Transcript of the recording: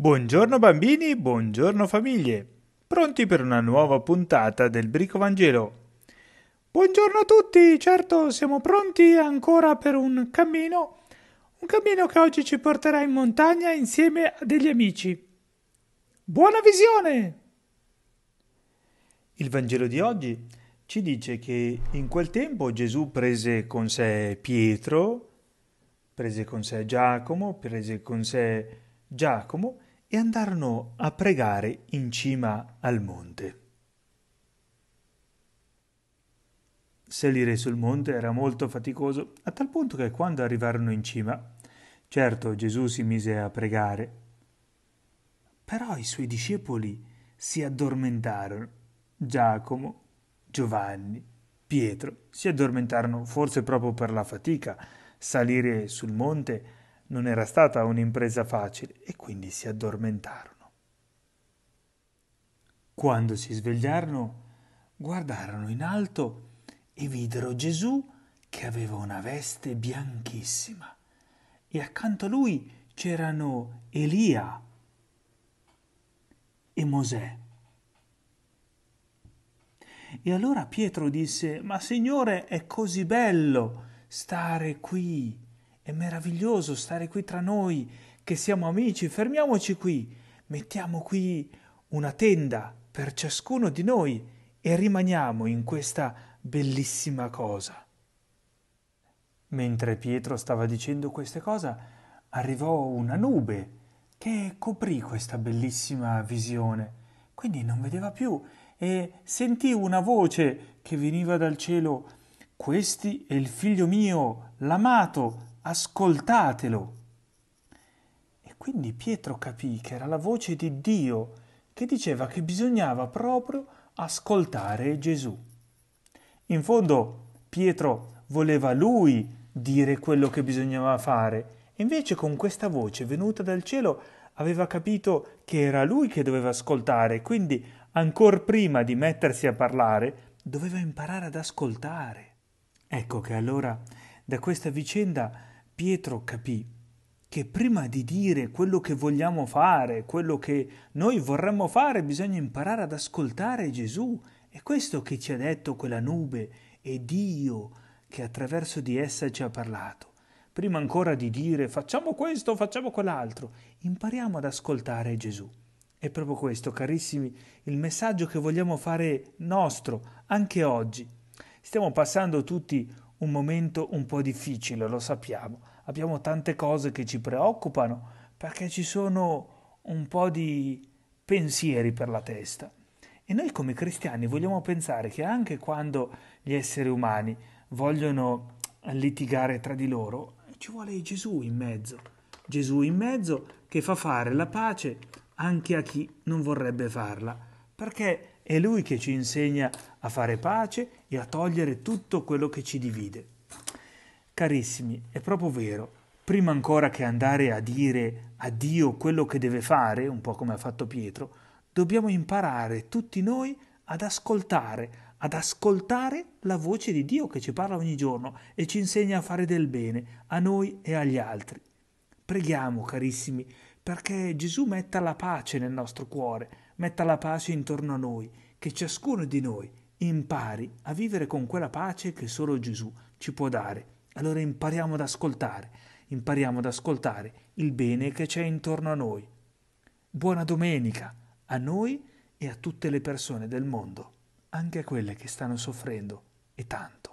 Buongiorno bambini, buongiorno famiglie, pronti per una nuova puntata del Brico Vangelo. Buongiorno a tutti, certo siamo pronti ancora per un cammino, un cammino che oggi ci porterà in montagna insieme a degli amici. Buona visione! Il Vangelo di oggi ci dice che in quel tempo Gesù prese con sé Pietro, prese con sé Giacomo, prese con sé Giacomo e andarono a pregare in cima al monte. Salire sul monte era molto faticoso, a tal punto che quando arrivarono in cima, certo Gesù si mise a pregare, però i suoi discepoli si addormentarono. Giacomo, Giovanni, Pietro si addormentarono forse proprio per la fatica. Salire sul monte non era stata un'impresa facile e quindi si addormentarono. Quando si svegliarono, guardarono in alto e videro Gesù che aveva una veste bianchissima e accanto a lui c'erano Elia e Mosè. E allora Pietro disse, Ma Signore, è così bello stare qui è meraviglioso stare qui tra noi, che siamo amici, fermiamoci qui, mettiamo qui una tenda per ciascuno di noi e rimaniamo in questa bellissima cosa. Mentre Pietro stava dicendo queste cose, arrivò una nube che coprì questa bellissima visione, quindi non vedeva più e sentì una voce che veniva dal cielo Questi è il figlio mio, l'amato, ascoltatelo. E quindi Pietro capì che era la voce di Dio che diceva che bisognava proprio ascoltare Gesù. In fondo Pietro voleva lui dire quello che bisognava fare, invece con questa voce venuta dal cielo aveva capito che era lui che doveva ascoltare, quindi ancor prima di mettersi a parlare doveva imparare ad ascoltare. Ecco che allora da questa vicenda Pietro capì che prima di dire quello che vogliamo fare, quello che noi vorremmo fare, bisogna imparare ad ascoltare Gesù. È questo che ci ha detto quella nube, è Dio che attraverso di essa ci ha parlato. Prima ancora di dire facciamo questo, facciamo quell'altro, impariamo ad ascoltare Gesù. È proprio questo, carissimi, il messaggio che vogliamo fare nostro anche oggi. Stiamo passando tutti un momento un po' difficile, lo sappiamo. Abbiamo tante cose che ci preoccupano perché ci sono un po' di pensieri per la testa. E noi come cristiani vogliamo pensare che anche quando gli esseri umani vogliono litigare tra di loro, ci vuole Gesù in mezzo. Gesù in mezzo che fa fare la pace anche a chi non vorrebbe farla, perché è Lui che ci insegna a fare pace e a togliere tutto quello che ci divide. Carissimi, è proprio vero, prima ancora che andare a dire a Dio quello che deve fare, un po' come ha fatto Pietro, dobbiamo imparare tutti noi ad ascoltare, ad ascoltare la voce di Dio che ci parla ogni giorno e ci insegna a fare del bene a noi e agli altri. Preghiamo, carissimi, perché Gesù metta la pace nel nostro cuore, metta la pace intorno a noi, che ciascuno di noi impari a vivere con quella pace che solo Gesù ci può dare. Allora impariamo ad ascoltare, impariamo ad ascoltare il bene che c'è intorno a noi. Buona domenica a noi e a tutte le persone del mondo, anche a quelle che stanno soffrendo e tanto.